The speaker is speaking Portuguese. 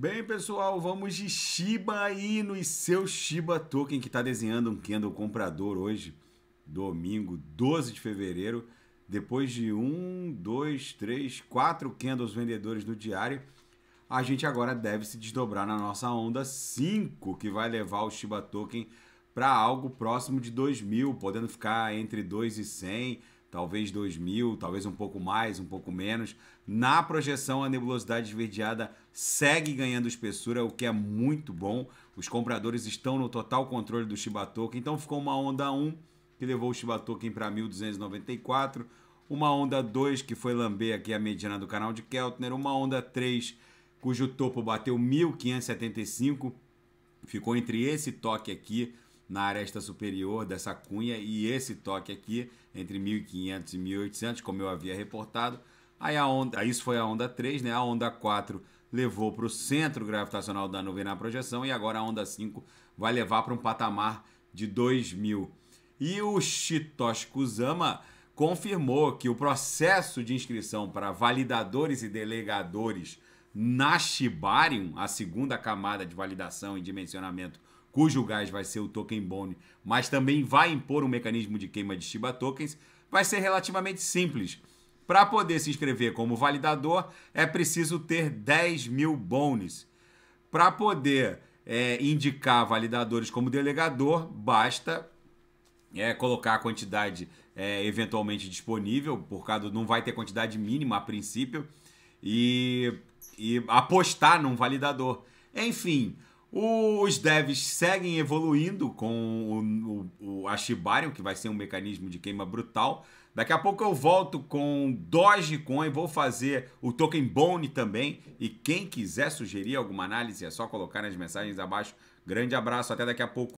Bem, pessoal, vamos de Shiba Inu e seu Shiba Token, que está desenhando um candle comprador hoje, domingo 12 de fevereiro, depois de um, dois, três, quatro candles vendedores no diário, a gente agora deve se desdobrar na nossa onda 5, que vai levar o Shiba Token para algo próximo de 2 mil, podendo ficar entre 2 e 100, talvez 2000, talvez um pouco mais, um pouco menos. Na projeção, a nebulosidade esverdeada segue ganhando espessura, o que é muito bom. Os compradores estão no total controle do Shiba Token, então ficou uma onda 1 que levou o Shiba Token para 1294, uma onda 2 que foi lamber aqui a mediana do canal de Keltner, uma onda 3 cujo topo bateu 1575, ficou entre esse toque aqui na aresta superior dessa cunha e esse toque aqui entre 1500 e 1800, como eu havia reportado. Aí a onda, isso foi a onda 3, né? A onda 4 levou para o centro gravitacional da nuvem na projeção e agora a onda 5 vai levar para um patamar de 2000. E o Shitoshi Kusama confirmou que o processo de inscrição para validadores e delegadores Nashibarium, a segunda camada de validação e dimensionamento, cujo gás vai ser o token bone, mas também vai impor um mecanismo de queima de Shiba tokens, vai ser relativamente simples. Para poder se inscrever como validador, é preciso ter 10 mil bones. Para poder é, indicar validadores como delegador, basta é, colocar a quantidade é, eventualmente disponível, por causa não vai ter quantidade mínima a princípio. E e apostar num validador. Enfim, os devs seguem evoluindo com o, o, Ashibarium, que vai ser um mecanismo de queima brutal. Daqui a pouco eu volto com Dogecoin, vou fazer o Token Bone também. E quem quiser sugerir alguma análise é só colocar nas mensagens abaixo. Grande abraço, até daqui a pouco.